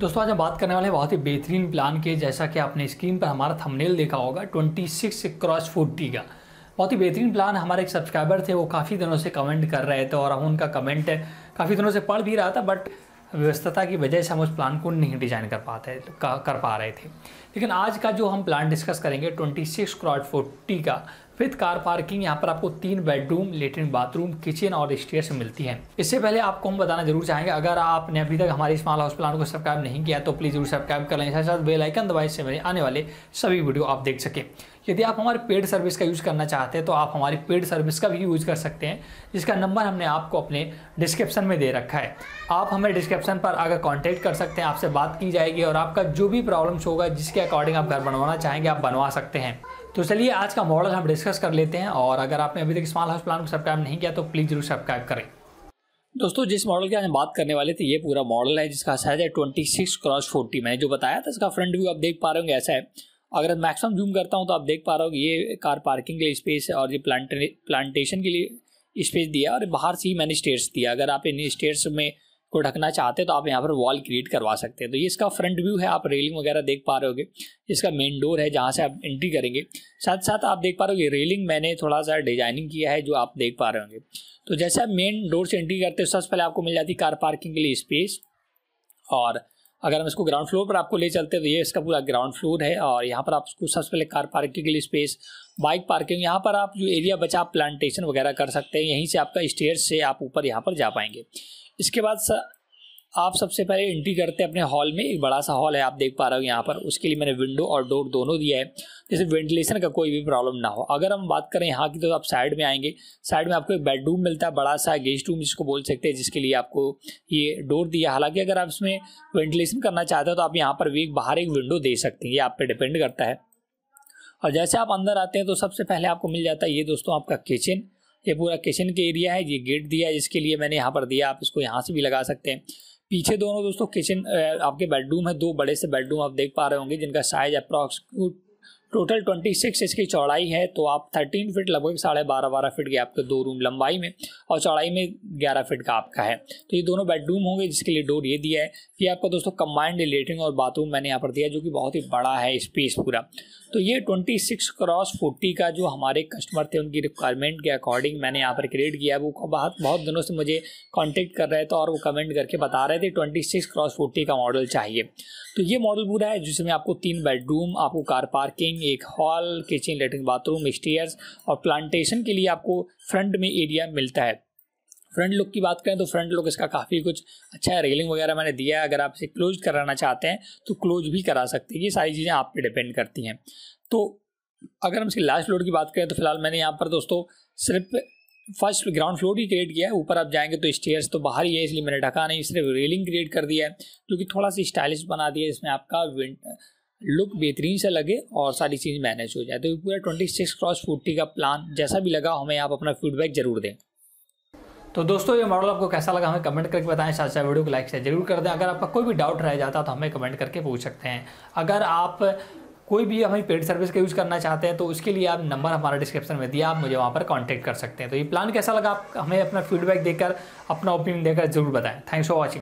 दोस्तों आज हम बात करने वाले हैं बहुत ही बेहतरीन प्लान के जैसा कि आपने स्क्रीन पर हमारा थंबनेल देखा होगा 26 क्रॉस फोर्टी का बहुत ही बेहतरीन प्लान हमारे एक सब्सक्राइबर थे वो काफ़ी दिनों से कमेंट कर रहे थे और हम उनका कमेंट काफ़ी दिनों से पढ़ भी रहा था बट व्यवस्थता की वजह से हम उस प्लान को नहीं डिजाइन कर पाते कर पा रहे थे लेकिन आज का जो हम प्लान डिस्कस करेंगे 26 क्रॉड फोर्टी का विथ कार पार्किंग यहाँ पर आपको तीन बेडरूम लेटरिन बाथरूम किचन और से मिलती है इससे पहले आपको हम बताना जरूर चाहेंगे अगर आपने अभी तक हमारे इस माल हाउस प्लान को सब्सक्राइब नहीं किया तो प्लीज़ जरूर सब्सक्राइब कर लें साथ साथ बेलाइकन दबाए से मेरे आने वाले सभी वीडियो आप देख सकें यदि आप हमारे पेड सर्विस का यूज़ करना चाहते हैं तो आप हमारी पेड सर्विस का भी यूज़ कर सकते हैं जिसका नंबर हमने आपको अपने डिस्क्रिप्शन में दे रखा है आप हमें डिस्क्रिप्शन पर आकर कॉन्टैक्ट कर सकते हैं आपसे बात की जाएगी और आपका जो भी प्रॉब्लम्स होगा जिसके अकॉर्डिंग आप घर बनवाना चाहेंगे आप बनवा सकते हैं तो चलिए आज का मॉडल हम डिस्कस कर लेते हैं और अगर आपने अभी तक स्मॉल हाउस प्लान को सब्सक्राइब नहीं किया तो प्लीज़ जरूर सब्सक्राइब करें दोस्तों जिस मॉडल की हम बात करने वाले थे ये पूरा मॉडल है जिसका साइज है ट्वेंटी सिक्स क्रॉस फोर्टी मैंने जो बताया था इसका फ्रंट व्यू आप देख पा रहे होंगे ऐसा है अगर मैक्सिमम जूम करता हूँ तो आप देख पा रहे हो ये कार पार्किंग के लिए स्पेस है और ये प्लांटे प्लांटेशन के लिए स्पेस दिया और बाहर से ही मैंने स्टेयर्स दिया अगर आप इन स्टेयर्स में को ढकना चाहते हैं तो आप यहाँ पर वॉल क्रिएट करवा सकते हैं तो ये इसका फ्रंट व्यू है आप रेलिंग वगैरह देख पा रहे होगे इसका मेन डोर है जहाँ से आप एंट्री करेंगे साथ साथ आप देख पा रहे हो रेलिंग मैंने थोड़ा सा डिजाइनिंग किया है जो आप देख पा रहे होंगे तो जैसे आप मेन डोर से एंट्री करते हो सबसे पहले आपको मिल जाती कार पार्किंग के लिए स्पेस और अगर हम इसको ग्राउंड फ्लोर पर आपको ले चलते हैं तो ये इसका पूरा ग्राउंड फ्लोर है और यहाँ पर आप उसको सबसे पहले कार पार्किंग के लिए स्पेस बाइक पार्किंग यहाँ पर आप जो एरिया बचा आप प्लांटेशन वगैरह कर सकते हैं यहीं से आपका स्टेयर से आप ऊपर यहाँ पर जा पाएंगे इसके बाद सर आप सबसे पहले एंट्री करते हैं अपने हॉल में एक बड़ा सा हॉल है आप देख पा रहे हो यहाँ पर उसके लिए मैंने विंडो और डोर दोनों दिया है जैसे वेंटिलेशन का कोई भी प्रॉब्लम ना हो अगर हम बात करें यहाँ की तो आप साइड में आएंगे साइड में आपको एक बेडरूम मिलता है बड़ा सा गेस्ट रूम जिसको बोल सकते हैं जिसके लिए आपको ये डोर दिया हालांकि अगर आप इसमें वेंटिलेशन करना चाहते हो तो आप यहाँ पर भी एक बाहर एक विंडो दे सकते हैं ये आप पर डिपेंड करता है और जैसे आप अंदर आते हैं तो सबसे पहले आपको मिल जाता है ये दोस्तों आपका किचन ये पूरा किचन के एरिया है ये गेट दिया है जिसके लिए मैंने यहाँ पर दिया आप इसको यहाँ से भी लगा सकते हैं पीछे दोनों दोस्तों किचन आपके बेडरूम है दो बड़े से बेडरूम आप देख पा रहे होंगे जिनका size approx total twenty six इसकी चौड़ाई है तो आप थर्टीन फिट लगभग साढ़े बारह बारह फिट के आपके दो रूम लंबाई में और चौड़ाई में ग्यारह फिट का आपका है तो ये दोनों बेडरूम होंगे जिसके लिए डोर ये दिया है ये आपका दोस्तों कंबाइंड लेटरिन और बाथरूम मैंने यहाँ पर दिया जो कि बहुत ही बड़ा है स्पेस पूरा तो ये ट्वेंटी सिक्स क्रॉस फोर्टी का जो हमारे कस्टमर थे उनकी रिक्वायरमेंट के अकॉर्डिंग मैंने यहाँ पर क्रिएट किया वो बहुत बहुत दिनों से मुझे कॉन्टेक्ट कर रहे थे और वो कमेंट करके बता रहे थे ट्वेंटी सिक्स क्रॉस फोर्टी का मॉडल चाहिए तो ये मॉडल पूरा है जिसमें आपको तीन बेडरूम आपको कार पार्किंग एक hall kitchen latrine bathroom stairs और प्लांटेशन के लिए आपको फ्रंट में एरिया मिलता है फ्रंट लुक की बात करें तो फ्रंट लुक इसका काफ़ी कुछ अच्छा है रेलिंग वगैरह मैंने दिया है अगर आप इसे क्लोज कराना चाहते हैं तो क्लोज भी करा सकते हैं ये सारी चीज़ें आप पे डिपेंड करती हैं तो अगर हम इसके लास्ट फ्लोर की बात करें तो फिलहाल मैंने यहाँ पर दोस्तों सिर्फ फर्स्ट ग्राउंड फ्लोर ही क्रिएट किया है ऊपर आप जाएंगे तो स्टेयर्स तो बाहर ही है इसलिए मैंने ढका नहीं सिर्फ रेलिंग क्रिएट कर दिया है क्योंकि थोड़ा सा स्टाइलिश बना दिया है इसमें आपका लुक बेहतरीन सा लगे और सारी चीज़ मैनेज हो जाए तो पूरा ट्वेंटी सिक्स क्रॉस फोर्टी का प्लान जैसा भी लगा हमें आप अपना फीडबैक ज़रूर दें तो दोस्तों ये मॉडल आपको कैसा लगा हमें कमेंट करके बताएं साथ साथ वीडियो को लाइक शेयर जरूर कर दें अगर आपका कोई भी डाउट रह जाता तो हमें कमेंट करके पूछ सकते हैं अगर आप कोई भी हमें पेड सर्विस का यूज़ करना चाहते हैं तो उसके लिए आप नंबर हमारा डिस्क्रिप्शन में दिया आप मुझे वहाँ पर कॉन्टैक्ट कर सकते हैं तो ये प्लान कैसा लगा आप हमें अपना फीडबैक देकर अपना ओपिनियन देकर जरूर बताएं थैंक्स फॉर वॉचिंग